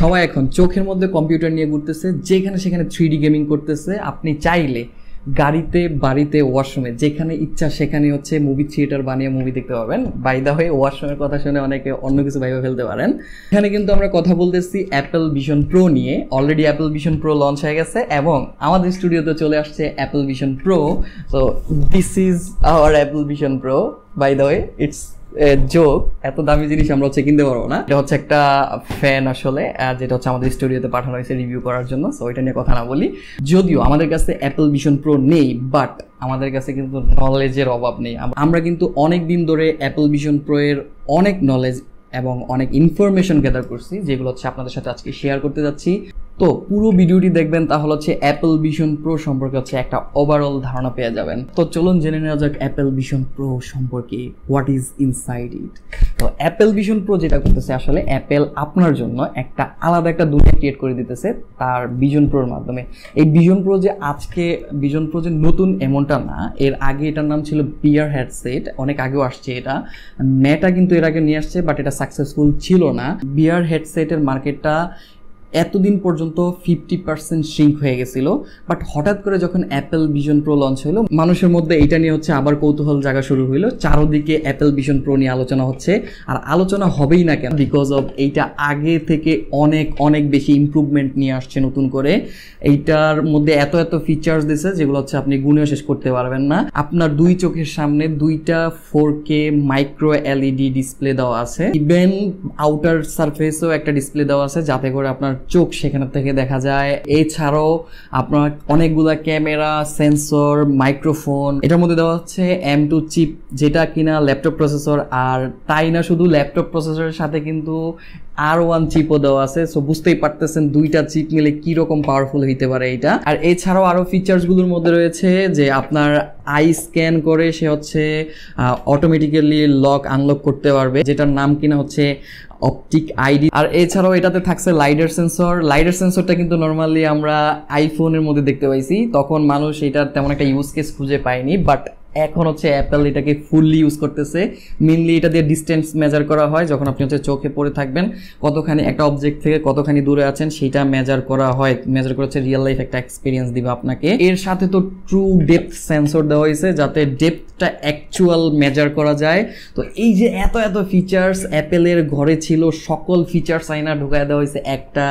সবাই এখন চোখের মধ্যে কম্পিউটার নিয়ে ঘুরতেছে যেখানে সেখানে থ্রি গেমিং করতেছে আপনি চাইলে গাড়িতে বাড়িতে ওয়াশরুমে যেখানে ইচ্ছা সেখানে হচ্ছে মুভি থিয়েটার বানিয়ে মুভি দেখতে পাবেন বাইদা হয়ে ওয়াশরুমের কথা শুনে অনেকে অন্য কিছু ভাইবে ফেলতে পারেন এখানে কিন্তু আমরা কথা বলতেছি অ্যাপেল ভিশন প্রো নিয়ে already Apple Vision Pro launch হয়ে গেছে এবং আমাদের স্টুডিওতে চলে আসছে অ্যাপেল ভিশন প্রো তো this is our Apple Vision Pro by the way it's joke এত দামি জিনিস আমরা হচ্ছে কিনতে পারবো না এটা হচ্ছে একটা ফ্যান আসলে যেটা হচ্ছে আমাদের স্টুডিওতে পাঠানো হয়েছে রিভিউ করার জন্য সো এটা নিয়ে কথা না বলি যদিও আমাদের কাছে অ্যাপল ভিশন প্রো নেই বাট আমাদের কাছে কিন্তু নলেজের অভাব নেই আমরা কিন্তু অনেক দিন ধরে অ্যাপল ভিশন প্রো এর অনেক নলেজ এবং অনেক ইনফরমেশন গ্যাদার করছি যেগুলো হচ্ছে আপনাদের সাথে আজকে শেয়ার করতে যাচ্ছি তো পুরো ভিডিওটি দেখবেন তাহলে হচ্ছে অ্যাপেল ভিশন প্রো সম্পর্কে হচ্ছে একটা ওভারঅল ধারণা পেয়ে যাবেন তো চলুন জেনে নেওয়া যাক অ্যাপেল ভিশন প্রো সম্পর্কে হোয়াট ইজ ইনসাইড ইট তো অ্যাপেল ভিশন প্রো যেটা করতেছে আসলে অ্যাপেল আপনার জন্য একটা আলাদা একটা দুনিয়া ক্রিয়েট করে দিতেছে তার ভিশন প্রোর মাধ্যমে এই ভিশন প্রো যে আজকে ভিশন প্রো যে নতুন এমনটা না এর আগে এটার নাম ছিল বিয়ার হেডসেট অনেক আগেও আসছে এটা মেটা কিন্তু এর আগে নিয়ে আসছে বাট এটা সাকসেসফুল ছিল না বিয়ার হেডসেটের মার্কেটটা এতদিন পর্যন্ত ফিফটি পার্সেন্ট সিঙ্ক হয়ে গেছিল বাট হঠাৎ করে যখন অ্যাপেল ভিশন প্রো লঞ্চ হলো মানুষের মধ্যে এটা নিয়ে হচ্ছে আবার কৌতূহল জায়গা শুরু হইলো চারোদিকে অ্যাপেল ভিশন প্রো নিয়ে আলোচনা হচ্ছে আর আলোচনা হবেই না কেন বিকজ অফ এইটা আগে থেকে অনেক অনেক বেশি ইম্প্রুভমেন্ট নিয়ে আসছে নতুন করে এইটার মধ্যে এত এত ফিচার্স দিছে যেগুলো হচ্ছে আপনি গুণেও শেষ করতে পারবেন না আপনার দুই চোখের সামনে দুইটা four K micro LED display দেওয়া আছে ইভেন আউটার সারফেসও একটা ডিসপ্লে দেওয়া আছে যাতে করে আপনার চোখ সেখান থেকে দেখা যায় এছাড়াও আপনার অনেকগুলা ক্যামেরা সেন্সর মাইক্রোফোন এটার মধ্যে দেওয়া হচ্ছে এম টু চিপ যেটা কিনা ল্যাপটপ প্রসেসর আর তাই না শুধু ল্যাপটপ প্রসেসরের সাথে কিন্তু আর ওয়ান চিপও দেওয়া আছে সো বুঝতেই পারতেছেন দুইটা চিপ মিলে কীরকম পাওয়ারফুল হইতে পারে এটা আর এছাড়াও আরও ফিচার্সগুলোর মধ্যে রয়েছে যে আপনার আই স্ক্যান করে সে হচ্ছে অটোমেটিক্যালি লক আনলক করতে পারবে যেটার নাম কিনা হচ্ছে অপটিক আইডি আর এছাড়াও এটাতে থাকছে লাইডার সেন্সর লাইডার সেন্সরটা কিন্তু নর্মালি আমরা আইফোনের মধ্যে দেখতে পাইছি তখন মানুষ এটার তেমন একটা ইউজ কেস খুঁজে পায়নি বাট এখন হচ্ছে অ্যাপেল এটাকে ফুললি ইউজ করতেছে মেনলি এটা দিয়ে ডিস্টেন্স মেজার করা হয় যখন আপনি হচ্ছে চোখে পড়ে থাকবেন কতখানি একটা অবজেক্ট থেকে কতখানি দূরে আছেন সেটা মেজার করা হয় মেজার করা হচ্ছে রিয়েল লাইফ একটা এক্সপিরিয়েন্স দিবে আপনাকে এর সাথে তো ট্রু ডেপথ সেন্সর দেওয়া হয়েছে যাতে ডেপথটা অ্যাকচুয়াল মেজার করা যায় তো এই যে এত এত ফিচার্স অ্যাপেলের ঘরে ছিল সকল ফিচার্স আইনা ঢুকায় দেওয়া হয়েছে একটা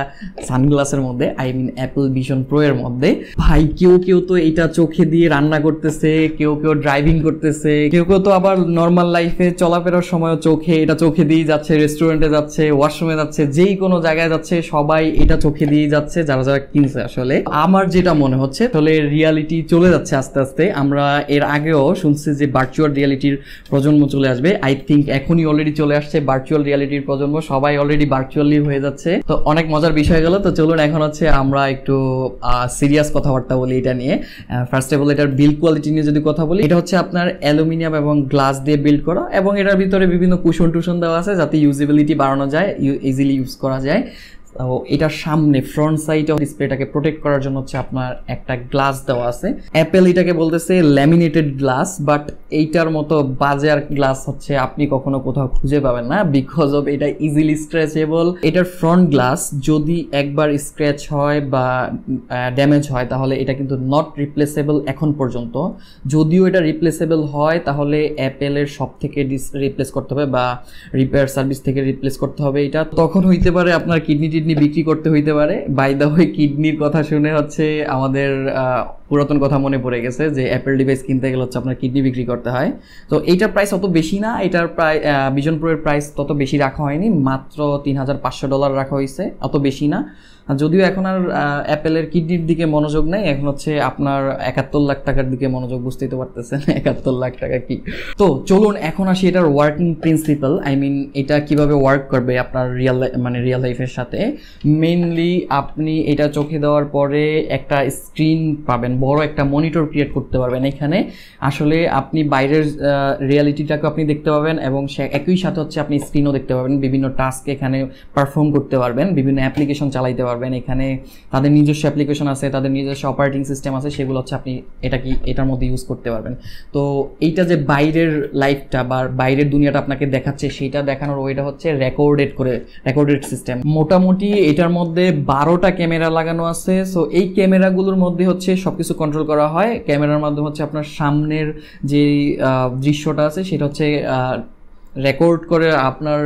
সানগ্লাসের মধ্যে I mean Apple Vision Pro এর মধ্যে ভাই কেউ কেউ তো এটা চোখে দিয়ে রান্না করতেছে কেউ কেউ ড্রাই ড্রাইভিং করতেছে কেউ কেউ তো আবার নর্মাল লাইফে চলাফেরার সময় চোখে এটা চোখে দিয়ে যাচ্ছে রেস্টুরেন্টে যাচ্ছে ওয়াশরুমে যাচ্ছে যেই কোনো জায়গায় যাচ্ছে সবাই এটা চোখে দিয়ে যাচ্ছে যারা যারা কিনছে আসলে আমার যেটা মনে হচ্ছে তাহলে রিয়ালিটি চলে যাচ্ছে আস্তে আস্তে আমরা এর আগেও শুনছি যে ভার্চুয়াল রিয়ালিটির প্রজন্ম চলে আসবে আই থিঙ্ক এখনই অলরেডি চলে আসছে ভার্চুয়াল রিয়ালিটির প্রজন্ম সবাই অলরেডি ভার্চুয়ালি হয়ে যাচ্ছে তো অনেক মজার বিষয় গেল তো চলুন এখন হচ্ছে আমরা একটু সিরিয়াস কথাবার্তা বলি এটা নিয়ে ফার্স্ট অফ অল এটার বিল কোয়ালিটি নিয়ে যদি কথা বলি এটা হচ্ছে আপনার অ্যালুমিনিয়াম এবং গ্লাস দিয়ে বিল্ড করা এবং এটার ভিতরে বিভিন্ন কুশন টুশন দেওয়া আছে যাতে ইউজেবিলিটি বাড়ানো যায় ইজিলি ইউজ করা যায় তো এটার সামনে ফ্রন্ট সাইড অফ ডিসপ্লেটাকে প্রোটেক্ট করার জন্য হচ্ছে আপনার একটা গ্লাস দেওয়া আছে অ্যাপেল এটাকে বলতেছে ল্যামিনেটেড গ্লাস বাট এইটার মতো বাজার গ্লাস হচ্ছে আপনি কখনো কোথাও খুঁজে পাবেন না বিকজ অফ এটা ইজিলি স্ক্র্যাচেবল এটার ফ্রন্ট গ্লাস যদি একবার স্ক্র্যাচ হয় বা ড্যামেজ হয় তাহলে এটা কিন্তু নট রিপ্লেসেবল এখন পর্যন্ত যদিও এটা রিপ্লেসেবল হয় তাহলে অ্যাপেলের সব থেকে রিপ্লেস করতে হবে বা রিপেয়ার সার্ভিস থেকে রিপ্লেস করতে হবে এটা তখন হইতে পারে আপনার কিডনিটি কিডনি বিক্রি করতে হইতে পারে বাই দা ওয়ে কিডনির কথা শুনে হচ্ছে আমাদের পুরাতন কথা মনে পড়ে গেছে যে অ্যাপেল ডিভাইস কিনতে গেলে হচ্ছে আপনার কিডনি বিক্রি করতে হয় তো এইটার প্রাইস অত বেশি না এটার প্রায় বিজনপুরের প্রাইস তত বেশি রাখা হয়নি মাত্র তিন হাজার পাঁচশো ডলার রাখা হয়েছে অত বেশি না যদিও এখন আর অ্যাপেলের কিডনির দিকে মনোযোগ নেই এখন হচ্ছে আপনার একাত্তর লাখ টাকার দিকে মনোযোগ বুঝতেই তো পারতেছেন একাত্তর লাখ টাকা কি তো চলুন এখন আসি এটার ওয়ার্কিং প্রিন্সিপাল আই মিন এটা কিভাবে ওয়ার্ক করবে আপনার রিয়াল মানে রিয়েল লাইফের সাথে মেইনলি আপনি এটা চোখে দেওয়ার পরে একটা স্ক্রিন পাবেন বড় একটা মনিটর ক্রিয়েট করতে পারবেন এখানে আসলে আপনি বাইরের রিয়ালিটিটাকে আপনি দেখতে পাবেন এবং সে একই সাথে হচ্ছে আপনি স্ক্রিনও দেখতে পাবেন বিভিন্ন টাস্ক এখানে পারফর্ম করতে পারবেন বিভিন্ন অ্যাপ্লিকেশন চালাইতে পারবেন পারবেন এখানে তাদের নিজস্ব অ্যাপ্লিকেশন আছে তাদের নিজস্ব অপারেটিং সিস্টেম আছে সেগুলো হচ্ছে আপনি এটা কি এটার মধ্যে ইউজ করতে পারবেন তো এইটা যে বাইরের লাইফটা বা বাইরের দুনিয়াটা আপনাকে দেখাচ্ছে সেটা দেখানোর ওয়েটা হচ্ছে রেকর্ডেড করে রেকর্ডেড সিস্টেম মোটামুটি এটার মধ্যে বারোটা ক্যামেরা লাগানো আছে সো এই ক্যামেরাগুলোর মধ্যে হচ্ছে সব কিছু কন্ট্রোল করা হয় ক্যামেরার মাধ্যমে হচ্ছে আপনার সামনের যে দৃশ্যটা আছে সেটা হচ্ছে রেকর্ড করে আপনার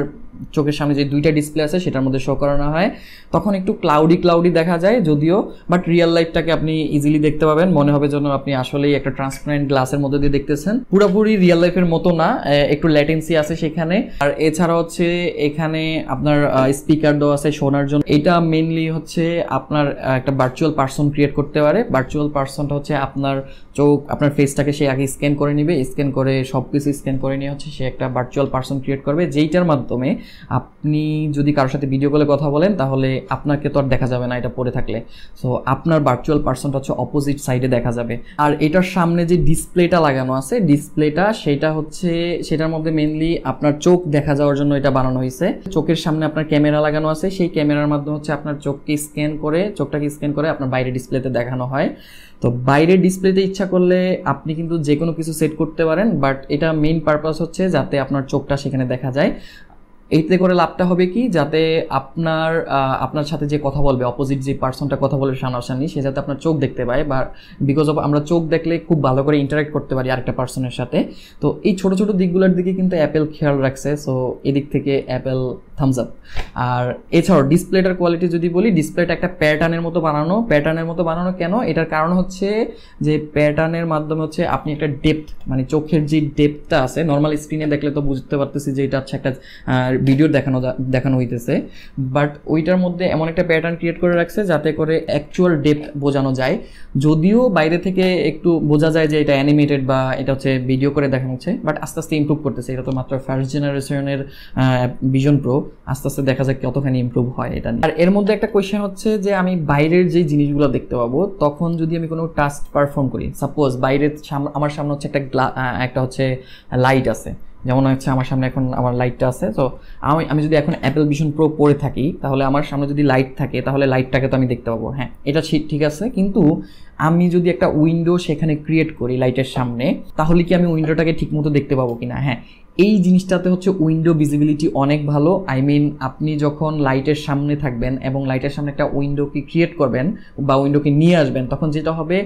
চোখের সামনে যে দুইটা ডিসপ্লে আছে সেটার মধ্যে শো করানো হয় তখন একটু ক্লাউডি ক্লাউডি দেখা যায় যদিও বাট রিয়েল লাইফটাকে আপনি ইজিলি দেখতে পাবেন মনে হবে যেন আপনি আসলেই একটা ট্রান্সপারেন্ট গ্লাসের মধ্যে দিয়ে দেখতেছেন পুরোপুরি রিয়েল লাইফের মতো না একটু ল্যাটেন্সি আছে সেখানে আর এছাড়া হচ্ছে এখানে আপনার স্পিকার দেওয়া আছে শোনার জন্য এটা মেনলি হচ্ছে আপনার একটা ভার্চুয়াল পার্সন ক্রিয়েট করতে পারে ভার্চুয়াল পার্সনটা হচ্ছে আপনার চোখ আপনার ফেসটাকে সে আগে স্ক্যান করে নিবে স্ক্যান করে সব কিছু স্ক্যান করে নিয়ে হচ্ছে সে একটা ভার্চুয়াল পার্সন ক্রিয়েট করবে যেইটার মাধ্যমে আপনি যদি কারোর সাথে ভিডিও কলে কথা বলেন তাহলে আপনাকে তো আর দেখা যাবে না এটা পড়ে থাকলে সো আপনার ভার্চুয়াল পার্সনটা হচ্ছে অপোজিট সাইডে দেখা যাবে আর এটার সামনে যে ডিসপ্লেটা লাগানো আছে ডিসপ্লেটা সেটা হচ্ছে সেটার মধ্যে মেনলি আপনার চোখ দেখা যাওয়ার জন্য এটা বানানো হয়েছে চোখের সামনে আপনার ক্যামেরা লাগানো আছে সেই ক্যামেরার মাধ্যমে হচ্ছে আপনার চোখকে স্ক্যান করে চোখটাকে স্ক্যান করে আপনার বাইরে ডিসপ্লেতে দেখানো হয় তো বাইরের ডিসপ্লেতে ইচ্ছা করলে আপনি কিন্তু যে কোনো কিছু সেট করতে পারেন বাট এটা মেইন পারপাস হচ্ছে যাতে আপনার চোখটা সেখানে দেখা যায় এইতে করে লাভটা হবে কি যাতে আপনার আপনার সাথে যে কথা বলবে অপোজিট যে পার্সনটা কথা বলে সামনাসামনি সে যাতে আপনার চোখ দেখতে পায় বা বিকজ অফ আমরা চোখ দেখলে খুব ভালো করে ইন্টারাক্ট করতে পারি আরেকটা পার্সনের সাথে তো এই ছোট ছোট দিকগুলোর দিকে কিন্তু অ্যাপেল খেয়াল রাখছে সো এদিক থেকে অ্যাপেল থামস আপ আর এছাড়াও ডিসপ্লেটার কোয়ালিটি যদি বলি ডিসপ্লেটা একটা প্যাটার্নের মতো বানানো প্যাটার্নের মতো বানানো কেন এটার কারণ হচ্ছে যে প্যাটার্নের মাধ্যমে হচ্ছে আপনি একটা ডেপথ মানে চোখের যে ডেপথটা আছে নর্মাল স্ক্রিনে দেখলে তো বুঝতে পারতেছি যে এটা হচ্ছে একটা ভিডিও দেখানো দেখানো হইতেছে বাট ওইটার মধ্যে এমন একটা প্যাটার্ন ক্রিয়েট করে রাখছে যাতে করে অ্যাকচুয়াল ডেপ বোঝানো যায় যদিও বাইরে থেকে একটু বোঝা যায় যে এটা অ্যানিমেটেড বা এটা হচ্ছে ভিডিও করে দেখানো হচ্ছে বাট আস্তে আস্তে ইম্প্রুভ করতেছে এটা তো মাত্র ফার্স্ট জেনারেশনের ভিজন প্রো আস্তে আস্তে দেখা যায় কতখানি ইম্প্রুভ হয় এটা আর এর মধ্যে একটা কোয়েশ্চেন হচ্ছে যে আমি বাইরের যে জিনিসগুলো দেখতে পাবো তখন যদি আমি কোনো টাস্ক পারফর্ম করি সাপোজ বাইরের আমার সামনে হচ্ছে একটা একটা হচ্ছে লাইট আছে যেমন হচ্ছে আমার সামনে এখন আমার লাইটটা আছে তো আমি আমি যদি এখন অ্যাপেল ভিশন প্রো পরে থাকি তাহলে আমার সামনে যদি লাইট থাকে তাহলে লাইটটাকে তো আমি দেখতে পাবো হ্যাঁ এটা ঠিক আছে কিন্তু আমি যদি একটা উইন্ডো সেখানে ক্রিয়েট করি লাইটের সামনে তাহলে কি আমি উইন্ডোটাকে ঠিকমতো দেখতে পাবো কি না হ্যাঁ এই জিনিসটাতে হচ্ছে উইন্ডো ভিজিবিলিটি অনেক ভালো আই মিন আপনি যখন লাইটের সামনে থাকবেন এবং লাইটের সামনে একটা উইন্ডোকে ক্রিয়েট করবেন বা উইন্ডোকে নিয়ে আসবেন তখন যেটা হবে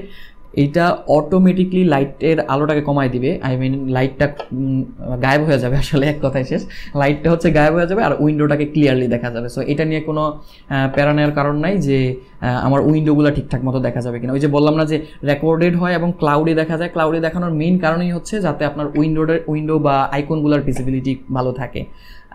এইটা অটোমেটিকলি লাইটের আলোটাকে কমায় দিবে আই মিন লাইটটা গায়েব হয়ে যাবে আসলে এক কথায় শেষ লাইটটা হচ্ছে গায়েব হয়ে যাবে আর উইন্ডোটাকে ক্লিয়ারলি দেখা যাবে সো এটা নিয়ে কোনো প্যারা নেওয়ার কারণ নাই যে আমার উইন্ডোগুলো ঠিকঠাক মতো দেখা যাবে কিনা ওই যে বললাম না যে রেকর্ডেড হয় এবং ক্লাউডে দেখা যায় ক্লাউডে দেখানোর মেইন কারণই হচ্ছে যাতে আপনার উইন্ডোডের উইন্ডো বা আইকনগুলোর ভিজিবিলিটি ভালো থাকে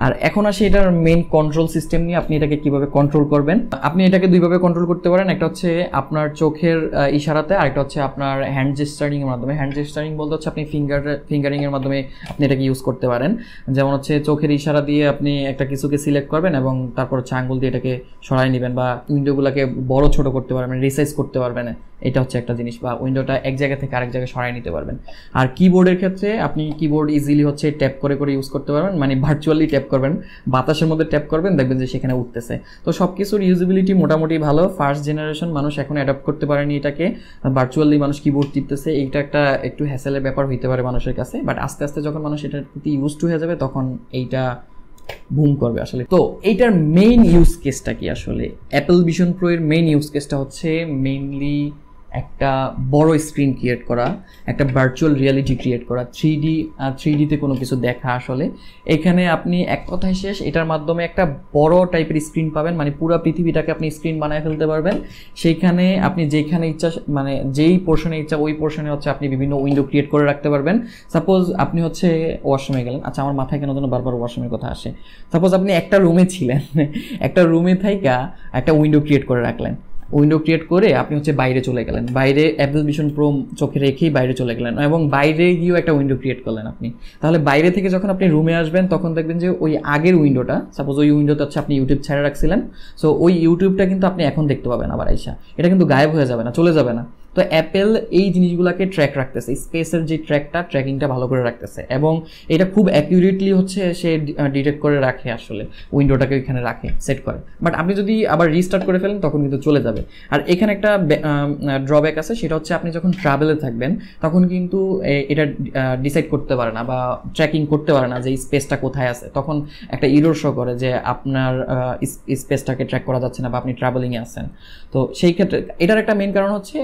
আর এখন আসি এটার মেইন কন্ট্রোল সিস্টেম নিয়ে আপনি এটাকে কিভাবে কন্ট্রোল করবেন আপনি এটাকে দুইভাবে কন্ট্রোল করতে পারেন একটা হচ্ছে আপনার চোখের ইশারাতে আর একটা হচ্ছে আপনার হ্যান্ড জেস্টারিং এর মাধ্যমে হ্যান্ড জেস্টারিং বলতে হচ্ছে আপনি ফিঙ্গার ফিঙ্গারিং এর মাধ্যমে আপনি এটাকে ইউজ করতে পারেন যেমন হচ্ছে চোখের ইশারা দিয়ে আপনি একটা কিছুকে সিলেক্ট করবেন এবং তারপর হচ্ছে আঙ্গুল দিয়ে এটাকে সরাই নেবেন বা উইন্ডোগুলোকে বড় ছোট করতে পারবেন রিসাইজ করতে পারবেন এটা হচ্ছে একটা জিনিস বা উইন্ডোটা এক জায়গা থেকে আরেক জায়গায় সরাই নিতে পারবেন আর কিবোর্ডের ক্ষেত্রে আপনি কিবোর্ড ইজিলি হচ্ছে ট্যাপ করে করে ইউজ করতে পারবেন মানে ভার্চুয়ালি ট্যাপ করবেন বাতাসের মধ্যে ট্যাপ করবেন দেখবেন যে সেখানে উঠতেছে তো সব কিছুর ইউজিবিলিটি মোটামুটি ভালো ফার্স্ট জেনারেশন মানুষ এখন অ্যাডাপ্ট করতে পারেনি এটাকে ভার্চুয়ালি মানুষ কিবোর্ড টিপতেছে এইটা একটা একটু হ্যাসেলের ব্যাপার হইতে পারে মানুষের কাছে বাট আস্তে আস্তে যখন মানুষ এটার প্রতি ইউজ টু হয়ে যাবে তখন এইটা বুম করবে আসলে তো এইটার মেইন ইউজ কেসটা কি আসলে অ্যাপল ভিশন প্রো এর মেইন ইউজ কেসটা হচ্ছে মেইনলি একটা বড় স্ক্রিন ক্রিয়েট করা একটা ভার্চুয়াল রিয়ালিটি ক্রিয়েট করা থ্রি ডি থ্রি ডিতে কোনো কিছু দেখা আসলে এখানে আপনি এক কথায় শেষ এটার মাধ্যমে একটা বড় টাইপের স্ক্রিন পাবেন মানে পুরো পৃথিবীটাকে আপনি স্ক্রিন বানায় ফেলতে পারবেন সেইখানে আপনি যেখানে ইচ্ছা মানে যেই পোর্শনে ইচ্ছা ওই পোর্শনে হচ্ছে আপনি বিভিন্ন উইন্ডো ক্রিয়েট করে রাখতে পারবেন সাপোজ আপনি হচ্ছে ওয়াশরুমে গেলেন আচ্ছা আমার মাথায় কেন যেন বারবার ওয়াশরুমের কথা আসে সাপোজ আপনি একটা রুমে ছিলেন একটা রুমে থাইকা একটা উইন্ডো ক্রিয়েট করে রাখলেন উইন্ডো ক্রিয়েট করে আপনি হচ্ছে বাইরে চলে গেলেন বাইরে অ্যাপল ভিশন প্রো চোখে রেখেই বাইরে চলে গেলেন এবং বাইরে গিয়েও একটা উইন্ডো ক্রিয়েট করলেন আপনি তাহলে বাইরে থেকে যখন আপনি রুমে আসবেন তখন দেখবেন যে ওই আগের উইন্ডোটা সাপোজ ওই উইন্ডোতে হচ্ছে আপনি ইউটিউব ছেড়ে রাখছিলেন সো ওই ইউটিউবটা কিন্তু আপনি এখন দেখতে পাবেন আবার আইসা এটা কিন্তু গায়েব হয়ে যাবে না চলে যাবে না তো অ্যাপেল এই জিনিসগুলোকে ট্র্যাক রাখতেছে স্পেসের যে ট্র্যাকটা ট্র্যাকিংটা ভালো করে রাখতেছে এবং এটা খুব অ্যাকিউরেটলি হচ্ছে সে ডিটেক্ট করে রাখে আসলে উইন্ডোটাকে ওইখানে রাখে সেট করে বাট আপনি যদি আবার রিস্টার্ট করে ফেলেন তখন কিন্তু চলে যাবে আর এখানে একটা ড্রব্যাক আছে সেটা হচ্ছে আপনি যখন ট্রাভেলে থাকবেন তখন কিন্তু এটা ডিসাইড করতে পারে না বা ট্র্যাকিং করতে পারে না যে স্পেসটা কোথায় আছে তখন একটা ইরোর শো করে যে আপনার স্পেসটাকে ট্র্যাক করা যাচ্ছে না বা আপনি ট্রাভেলিংয়ে আছেন তো সেই ক্ষেত্রে এটার একটা মেন কারণ হচ্ছে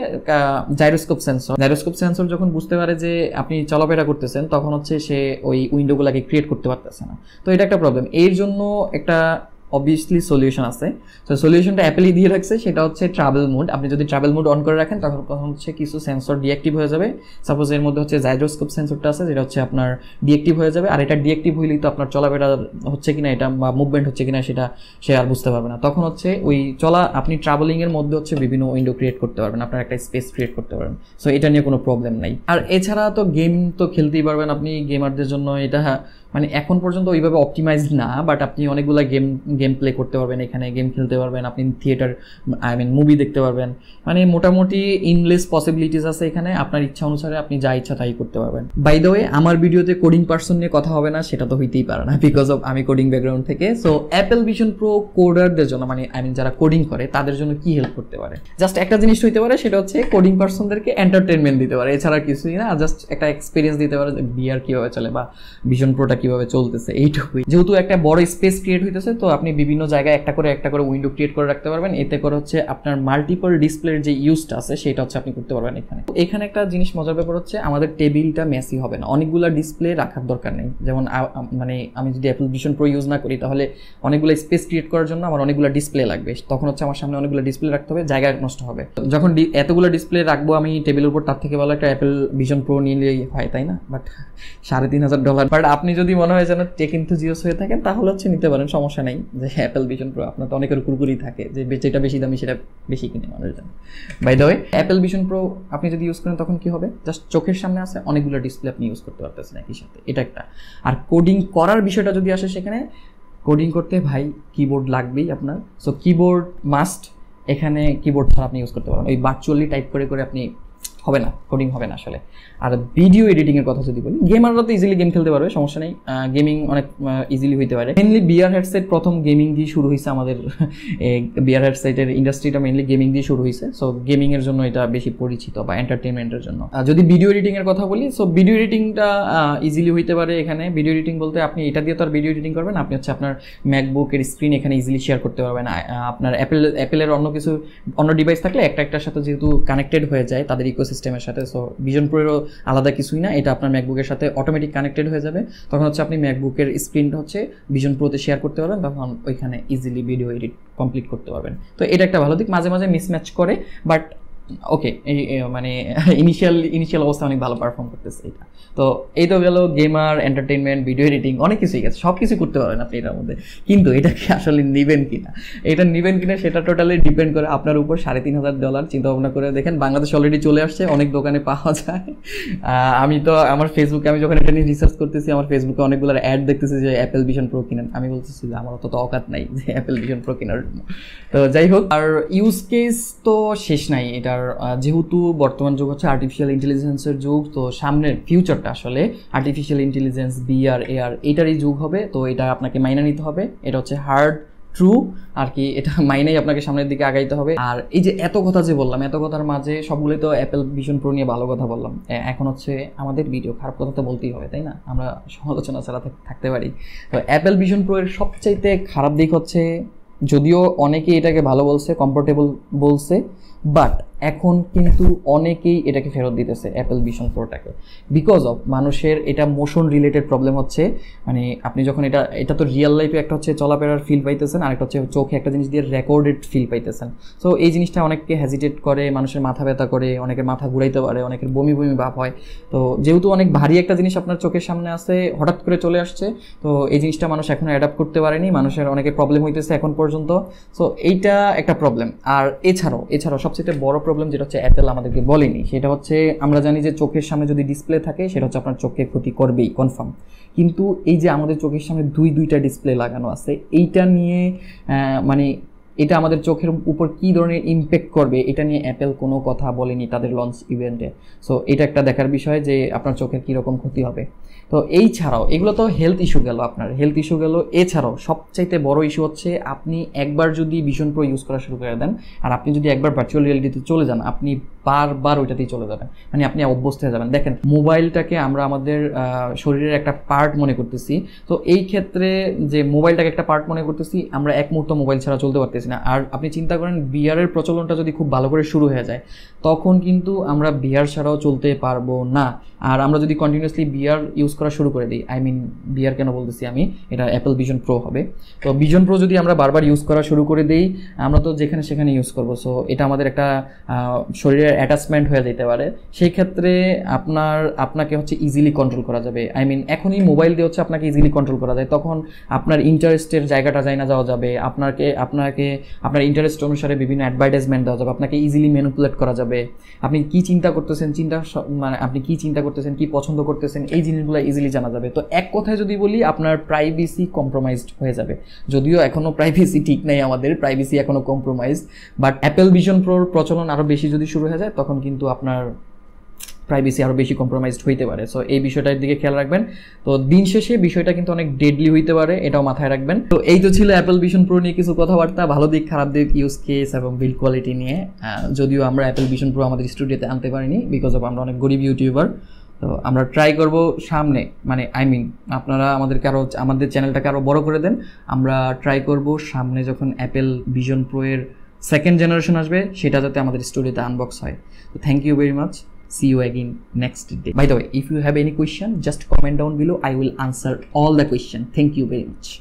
জাইরোস্কোপ সেন্সর জাইরোস্কোপ সেন্সর যখন বুঝতে পারে যে আপনি চলাফেরা করতেছেন তখন হচ্ছে সে ওই উইন্ডোগুলোকে ক্রিয়েট করতে পারতেছে না তো এটা একটা প্রবলেম এর জন্য একটা অবভিয়াসলি সলিউশন আছে তো সলিউশনটা অ্যাপেলি দিয়ে রাখছে সেটা হচ্ছে ট্রাভেল মোড আপনি যদি ট্রাভেল মোড অন করে রাখেন তখন কখন হচ্ছে কিছু সেন্সর ডিঅ্যাক্টিভ হয়ে যাবে সাপোজ এর মধ্যে হচ্ছে জাইড্রোস্কোপ সেন্সরটা আছে যেটা হচ্ছে আপনার ডিঅ্যাক্টিভ হয়ে যাবে আর এটা ডিঅ্যাক্টিভ হইলেই তো আপনার চলাফেরা হচ্ছে কিনা এটা বা মুভমেন্ট হচ্ছে কিনা সেটা সে আর বুঝতে পারবে না তখন হচ্ছে ওই চলা আপনি ট্রাভেলিংয়ের মধ্যে হচ্ছে বিভিন্ন উইন্ডো ক্রিয়েট করতে পারবেন আপনার একটা স্পেস ক্রিয়েট করতে পারবেন সো এটা নিয়ে কোনো প্রবলেম নাই আর এছাড়া তো গেম তো খেলতেই পারবেন আপনি গেমারদের জন্য এটা মানে এখন পর্যন্ত ওইভাবে অপটিমাইজ না বাট আপনি অনেকগুলো গেম গেম প্লে করতে পারবেন এখানে গেম খেলতে পারবেন আপনি থিয়েটার আই মিন মুভি দেখতে পারবেন মানে মোটামুটি ইনলেস পসিবিলিটিস আছে এখানে আপনার ইচ্ছা অনুসারে আপনি যা ইচ্ছা তাই করতে পারবেন বাই দ্য ওয়ে আমার ভিডিওতে কোডিং পার্সন নিয়ে কথা হবে না সেটা তো হইতেই পারে না বিকজ অফ আমি কোডিং ব্যাকগ্রাউন্ড থেকে সো অ্যাপেল ভিশন প্রো কোডারদের জন্য মানে আই মিন যারা কোডিং করে তাদের জন্য কি হেল্প করতে পারে জাস্ট একটা জিনিস হইতে পারে সেটা হচ্ছে কোডিং পার্সনদেরকে এন্টারটেনমেন্ট দিতে পারে এছাড়া কিছুই না জাস্ট একটা এক্সপিরিয়েন্স দিতে পারে বিয়ার কীভাবে চলে বা ভিশন প্রোটা কিভাবে চলতেছে এইটুকুই যেহেতু একটা বড় স্পেস ক্রিয়েট হইতেছে তো আপনি বিভিন্ন জায়গায় একটা করে একটা করে উইন্ডো ক্রিয়েট করে রাখতে পারবেন এতে করে হচ্ছে আপনার মাল্টিপল ডিসপ্লের যে ইউজটা আছে সেটা হচ্ছে আপনি করতে পারবেন এখানে এখানে একটা জিনিস মজার ব্যাপার হচ্ছে আমাদের টেবিলটা মেসি হবে না অনেকগুলো ডিসপ্লে রাখার দরকার নেই যেমন মানে আমি যদি অ্যাপল ভিশন প্রো ইউজ না করি তাহলে অনেকগুলো স্পেস ক্রিয়েট করার জন্য আমার অনেকগুলো ডিসপ্লে লাগবে তখন হচ্ছে আমার সামনে অনেকগুলো ডিসপ্লে রাখতে হবে জায়গা নষ্ট হবে যখন এতগুলো ডিসপ্লে রাখবো আমি টেবিলের উপর তার থেকে ভালো একটা অ্যাপেল ভিশন প্রো নিলেই হয় তাই না বাট সাড়ে তিন হাজার ডলার বাট আপনি যদি যদি মনে হয় যেন টেক জিওস হয়ে থাকেন তাহলে হচ্ছে নিতে পারেন সমস্যা নেই যে অ্যাপেল ভিশন প্রো আপনার তো অনেকের কুরকুরি থাকে যে যেটা বেশি দামি সেটা বেশি কিনে মানুষজন by the way Apple Vision Pro আপনি যদি ইউজ করেন তখন কি হবে জাস্ট চোখের সামনে আছে অনেকগুলো ডিসপ্লে আপনি ইউজ করতে পারতেছেন একই সাথে এটা একটা আর কোডিং করার বিষয়টা যদি আসে সেখানে কোডিং করতে ভাই কিবোর্ড লাগবেই আপনার সো কিবোর্ড মাস্ট এখানে কিবোর্ড ছাড়া আপনি ইউজ করতে পারেন ওই ভার্চুয়ালি টাইপ করে করে আপনি হবে না কোডিং হবে না আসলে আর ভিডিও এডিটিংয়ের কথা যদি বলি গেমাররা তো ইজিলি গেম খেলতে পারবে সমস্যা নেই গেমিং অনেক ইজিলি হইতে পারে মেনলি বিয়ার হেডসেট প্রথম গেমিং দিয়ে শুরু হয়েছে আমাদের বিয়ার হেডসেটের ইন্ডাস্ট্রিটা মেনলি গেমিং দিয়ে শুরু হয়েছে সো গেমিংয়ের জন্য এটা বেশি পরিচিত বা এন্টারটেনমেন্টের জন্য যদি ভিডিও এডিটিংয়ের কথা বলি সো ভিডিও এডিটিংটা ইজিলি হইতে পারে এখানে ভিডিও এডিটিং বলতে আপনি এটা দিয়ে তো আর ভিডিও এডিটিং করবেন আপনি হচ্ছে আপনার ম্যাকবুকের স্ক্রিন এখানে ইজিলি শেয়ার করতে পারবেন আপনার অ্যাপেল অ্যাপেলের অন্য কিছু অন্য ডিভাইস থাকলে একটা একটার সাথে যেহেতু কানেক্টেড হয়ে যায় তাদের ইকোসিস্টেম সিস্টেমের সাথে সো ভিজন প্রোয়েরও আলাদা কিছুই না এটা আপনার ম্যাকবুকের সাথে অটোমেটিক কানেক্টেড হয়ে যাবে তখন হচ্ছে আপনি ম্যাকবুকের স্ক্রিন হচ্ছে ভিজন প্রোতে শেয়ার করতে পারবেন তখন ওইখানে ইজিলি ভিডিও এডিট কমপ্লিট করতে পারবেন তো এটা একটা ভালো দিক মাঝে মাঝে মিসম্যাচ করে বাট ওকে মানে ইনিশিয়াল ইনিশিয়াল অবস্থা অনেক ভালো পারফর্ম করতেছে এটা তো এই তো গেল গেমার এন্টারটেনমেন্ট ভিডিও এডিটিং অনেক কিছুই গেছে সব কিছু করতে পারবেন আপনি এটার মধ্যে কিন্তু এটাকে আসলে নেবেন কিনা এটা নেবেন কিনা সেটা টোটালি ডিপেন্ড করে আপনার উপর সাড়ে তিন হাজার ডলার চিন্তাভাবনা করে দেখেন বাংলাদেশ অলরেডি চলে আসছে অনেক দোকানে পাওয়া যায় আমি তো আমার ফেসবুকে আমি যখন এটা নিয়ে রিসার্চ করতেছি আমার ফেসবুকে অনেকগুলো অ্যাড দেখতেছি যে অ্যাপেল ভিশন প্রো কিনেন আমি বলতেছি যে আমার অত তো অকাত নাই যে অ্যাপেল ভিশন প্রো কেনার তো যাই হোক আর ইউজ কেস তো শেষ নাই এটার যেহেতু বর্তমান যুগ হচ্ছে আর্টিফিশিয়াল ইন্টেলিজেন্সের যুগ তো সামনের ফিউচারটা আসলে আর্টিফিশিয়াল ইন্টেলিজেন্স বিআর এআর এটারই যুগ হবে তো এটা আপনাকে মাইনে নিতে হবে এটা হচ্ছে হার্ড ট্রু আর কি এটা মাইনেই আপনাকে সামনের দিকে আগাইতে হবে আর এই যে এত কথা যে বললাম এত কথার মাঝে সবগুলোই তো অ্যাপেল ভিশন প্রো নিয়ে ভালো কথা বললাম এখন হচ্ছে আমাদের ভিডিও খারাপ কথা তো বলতেই হবে তাই না আমরা সমালোচনা ছাড়া থাকতে পারি তো অ্যাপেল ভিশন প্রো এর সবচাইতে খারাপ দিক হচ্ছে যদিও অনেকে এটাকে ভালো বলছে কমফোর্টেবল বলছে বাট এখন কিন্তু অনেকেই এটাকে ফেরত দিতেছে অ্যাপেল ভিশন প্রোটাকে বিকজ অফ মানুষের এটা মোশন রিলেটেড প্রবলেম হচ্ছে মানে আপনি যখন এটা এটা তো রিয়েল লাইফে একটা হচ্ছে চলাফেরার ফিল পাইতেছেন আরেকটা হচ্ছে চোখে একটা জিনিস দিয়ে রেকর্ডেড ফিল পাইতেছেন সো এই জিনিসটা অনেককে হ্যাজিটেট করে মানুষের মাথা ব্যথা করে অনেকের মাথা ঘুরাইতে পারে অনেকের বমি বমি ভাব হয় তো যেহেতু অনেক ভারী একটা জিনিস আপনার চোখের সামনে আছে হঠাৎ করে চলে আসছে তো এই জিনিসটা মানুষ এখনও অ্যাডাপ্ট করতে পারেনি মানুষের অনেকের প্রবলেম হইতেছে এখন পর্যন্ত সো এইটা একটা প্রবলেম আর এছাড়াও এছাড়াও সবচেয়ে বড় প্রবলেম যেটা হচ্ছে অ্যাপেল আমাদেরকে বলেনি সেটা হচ্ছে আমরা জানি যে চোখের সামনে যদি ডিসপ্লে থাকে সেটা হচ্ছে আপনার চোখকে ক্ষতি করবেই কনফার্ম কিন্তু এই যে আমাদের চোখের সামনে দুই দুইটা ডিসপ্লে লাগানো আছে এইটা নিয়ে মানে এটা আমাদের চোখের উপর কি ধরনের ইম্প্যাক্ট করবে এটা নিয়ে অ্যাপেল কোনো কথা বলেনি তাদের লঞ্চ ইভেন্টে সো এটা একটা দেখার বিষয় যে আপনার চোখের কীরকম ক্ষতি হবে তো এই ছাড়াও এগুলো তো হেলথ ইস্যু গেল আপনার হেলথ ইস্যু গেল এছাড়াও সবচাইতে বড় ইস্যু হচ্ছে আপনি একবার যদি ভীষণ প্রো ইউজ করা শুরু করে দেন আর আপনি যদি একবার ভার্চুয়াল রিয়ালিটিতে চলে যান আপনি বারবার ওইটাতেই চলে যাবেন মানে আপনি অভ্যস্ত হয়ে যাবেন দেখেন মোবাইলটাকে আমরা আমাদের শরীরের একটা পার্ট মনে করতেছি তো এই ক্ষেত্রে যে মোবাইলটাকে একটা পার্ট মনে করতেছি আমরা এক মুহূর্ত মোবাইল ছাড়া চলতে পারতেছি করতেছি না আর আপনি চিন্তা করেন বিয়ারের প্রচলনটা যদি খুব ভালো করে শুরু হয়ে যায় তখন কিন্তু আমরা বিয়ার ছাড়াও চলতে পারবো না আর আমরা যদি কন্টিনিউসলি বিয়ার ইউজ করা শুরু করে দিই আই মিন বিয়ার কেন বলতেছি আমি এটা অ্যাপেল ভিশন প্রো হবে তো ভিশন প্রো যদি আমরা বারবার ইউজ করা শুরু করে দিই আমরা তো যেখানে সেখানে ইউজ করবো সো এটা আমাদের একটা শরীরের অ্যাটাচমেন্ট হয়ে যেতে পারে সেই ক্ষেত্রে আপনার আপনাকে হচ্ছে ইজিলি কন্ট্রোল করা যাবে আই মিন এখনই মোবাইল দিয়ে হচ্ছে আপনাকে ইজিলি কন্ট্রোল করা যায় তখন আপনার ইন্টারেস্টের জায়গাটা যায় না যাওয়া যাবে আপনাকে আপনাকে আপনার ইন্টারেস্ট অনুসারে বিভিন্ন অ্যাডভার্টাইজমেন্ট দেওয়া যাবে আপনাকে ইজিলি ম্যানুপুলেট করা যাবে আপনি কি চিন্তা করতেছেন চিন্তা মানে আপনি কি চিন্তা করতেছেন কি পছন্দ করতেছেন এই জিনিসগুলো ইজিলি জানা যাবে তো এক কথায় যদি বলি আপনার প্রাইভেসি কম্প্রোমাইজড হয়ে যাবে যদিও এখনও প্রাইভেসি ঠিক নেই আমাদের প্রাইভেসি এখনও কম্প্রোমাইজ বাট অ্যাপেল ভিশন প্রোর প্রচলন আরও বেশি যদি শুরু হয়ে যায় তখন কিন্তু আপনার প্রাইভেসি আরও বেশি কম্প্রোমাইজড হইতে পারে সো এই বিষয়টার দিকে খেয়াল রাখবেন তো দিন শেষে বিষয়টা কিন্তু অনেক ডেডলি হইতে পারে এটাও মাথায় রাখবেন তো এই তো ছিল অ্যাপেল ভিশন প্রো নিয়ে কিছু কথাবার্তা ভালো দিক খারাপ দিক ইউজ কেস এবং বিল্ড কোয়ালিটি নিয়ে যদিও আমরা অ্যাপেল ভিশন প্রো আমাদের স্টুডিওতে আনতে পারিনি বিকজ অফ আমরা অনেক গরিব ইউটিউবার তো আমরা ট্রাই করব সামনে মানে আই মিন আপনারা আমাদেরকে আরও আমাদের চ্যানেলটাকে আরও বড় করে দেন আমরা ট্রাই করব সামনে যখন অ্যাপেল ভিশন প্রো এর সেকেন্ড জেনারেশন আসবে সেটা যাতে আমাদের স্টুডিওতে আনবক্স হয় তো thank you very much see you again next day by the way if you have any question just comment down below i will answer all the question thank you very much